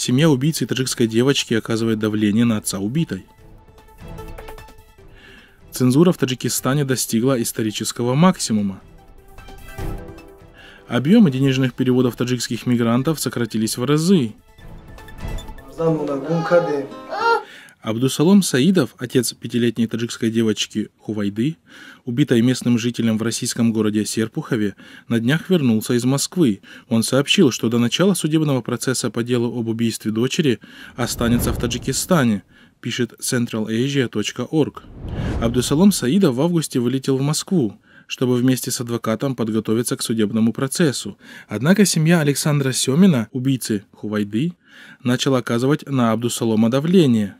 Семья убийцы и таджикской девочки оказывает давление на отца убитой. Цензура в Таджикистане достигла исторического максимума. Объемы денежных переводов таджикских мигрантов сократились в разы. Абдусалом Саидов, отец пятилетней таджикской девочки Хувайды, убитой местным жителем в российском городе Серпухове, на днях вернулся из Москвы. Он сообщил, что до начала судебного процесса по делу об убийстве дочери останется в Таджикистане, пишет centralasia.org. Абдусалом Саидов в августе вылетел в Москву чтобы вместе с адвокатом подготовиться к судебному процессу. Однако семья Александра Семина, убийцы Хувайды, начала оказывать на Абдусалома давление –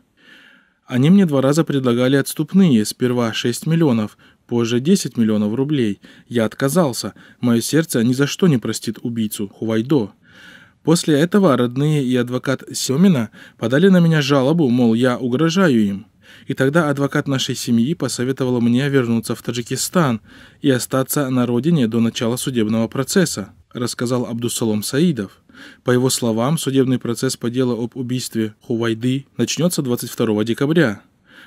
они мне два раза предлагали отступные, сперва 6 миллионов, позже 10 миллионов рублей. Я отказался. Мое сердце ни за что не простит убийцу Хувайдо. После этого родные и адвокат Семина подали на меня жалобу, мол, я угрожаю им. И тогда адвокат нашей семьи посоветовал мне вернуться в Таджикистан и остаться на родине до начала судебного процесса, рассказал Абдусалом Саидов. По его словам, судебный процесс по делу об убийстве Хувайды начнется 22 декабря.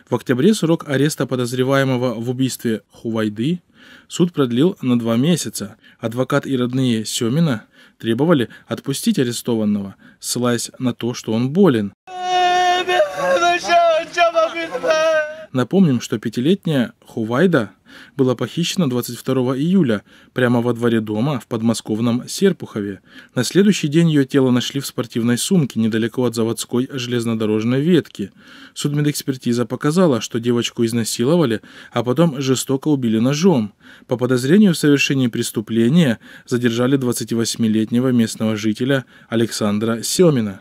В октябре срок ареста подозреваемого в убийстве Хувайды суд продлил на два месяца. Адвокат и родные Семина требовали отпустить арестованного, ссылаясь на то, что он болен. Э, Напомним, что пятилетняя Хувайда была похищена 22 июля прямо во дворе дома в подмосковном Серпухове. На следующий день ее тело нашли в спортивной сумке недалеко от заводской железнодорожной ветки. Судмедэкспертиза показала, что девочку изнасиловали, а потом жестоко убили ножом. По подозрению в совершении преступления задержали 28-летнего местного жителя Александра Семина.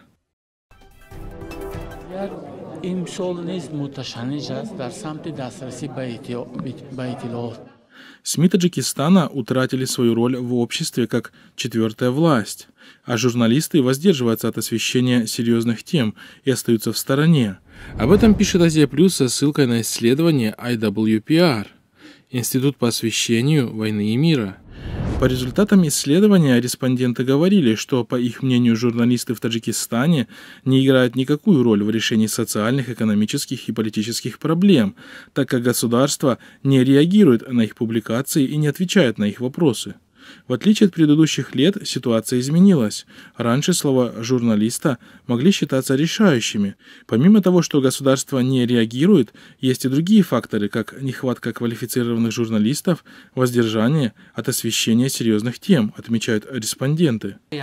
این نیز متشنج است در سمت دسترسی به اطلاعات СМИ Таджикистана утратили свою роль в обществе как четвертая власть, а журналисты воздерживаются от освещения серьезных тем и остаются в стороне. Об этом пишет Азия Плюс со ссылкой на исследование IWPR, Институт по освещению войны и мира – по результатам исследования респонденты говорили, что, по их мнению, журналисты в Таджикистане не играют никакую роль в решении социальных, экономических и политических проблем, так как государство не реагирует на их публикации и не отвечает на их вопросы. В отличие от предыдущих лет, ситуация изменилась. Раньше слова «журналиста» могли считаться решающими. Помимо того, что государство не реагирует, есть и другие факторы, как нехватка квалифицированных журналистов, воздержание от освещения серьезных тем, отмечают респонденты. Э,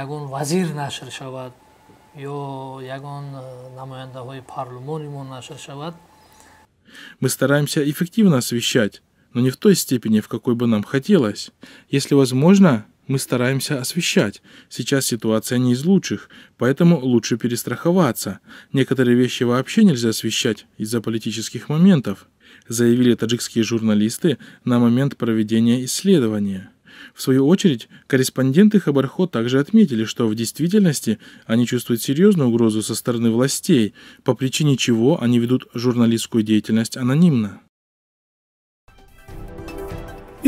Мы стараемся эффективно освещать но не в той степени, в какой бы нам хотелось. Если возможно, мы стараемся освещать. Сейчас ситуация не из лучших, поэтому лучше перестраховаться. Некоторые вещи вообще нельзя освещать из-за политических моментов, заявили таджикские журналисты на момент проведения исследования. В свою очередь, корреспонденты Хабархо также отметили, что в действительности они чувствуют серьезную угрозу со стороны властей, по причине чего они ведут журналистскую деятельность анонимно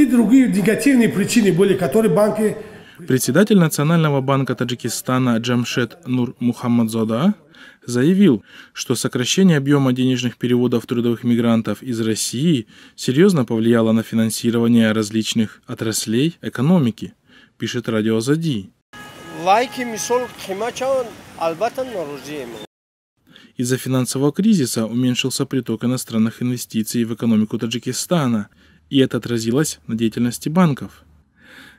и другие негативные причины были, которые банки... Председатель Национального банка Таджикистана Джамшет Нур Мухаммадзода заявил, что сокращение объема денежных переводов трудовых мигрантов из России серьезно повлияло на финансирование различных отраслей экономики, пишет радио Зади. Из-за финансового кризиса уменьшился приток иностранных инвестиций в экономику Таджикистана – и это отразилось на деятельности банков.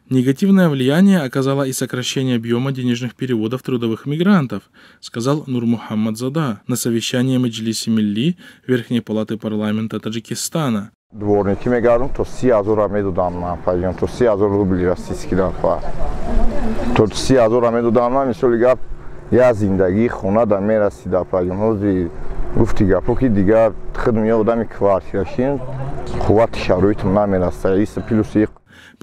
Негативное влияние оказало и сокращение объема денежных переводов трудовых мигрантов, сказал Нур-Мухаммад Зада на совещании Меджлиси Милли Верхней Палаты Парламента Таджикистана. دورنکی میگردم تو سی هزار همه دادم نه پیام تو سی هزار روبلی را سی سکیدن فا تو سی هزار همه دادم نه مثل گپ یا زندگی خونه در میرسی در پیام روزی گفتی گپو که دیگر خدمی آدمی کواریاشین по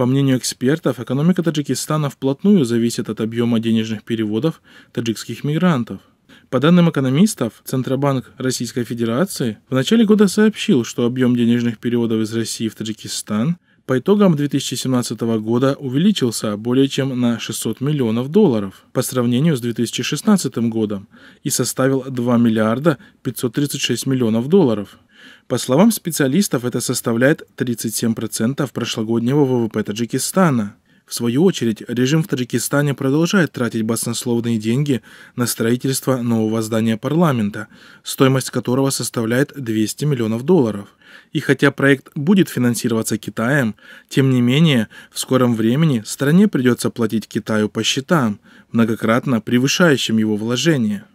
мнению экспертов, экономика Таджикистана вплотную зависит от объема денежных переводов таджикских мигрантов. По данным экономистов, Центробанк Российской Федерации в начале года сообщил, что объем денежных переводов из России в Таджикистан – по итогам 2017 года увеличился более чем на 600 миллионов долларов по сравнению с 2016 годом и составил 2 миллиарда 536 миллионов долларов. По словам специалистов, это составляет 37% прошлогоднего ВВП Таджикистана – в свою очередь, режим в Таджикистане продолжает тратить баснословные деньги на строительство нового здания парламента, стоимость которого составляет 200 миллионов долларов. И хотя проект будет финансироваться Китаем, тем не менее, в скором времени стране придется платить Китаю по счетам, многократно превышающим его вложения.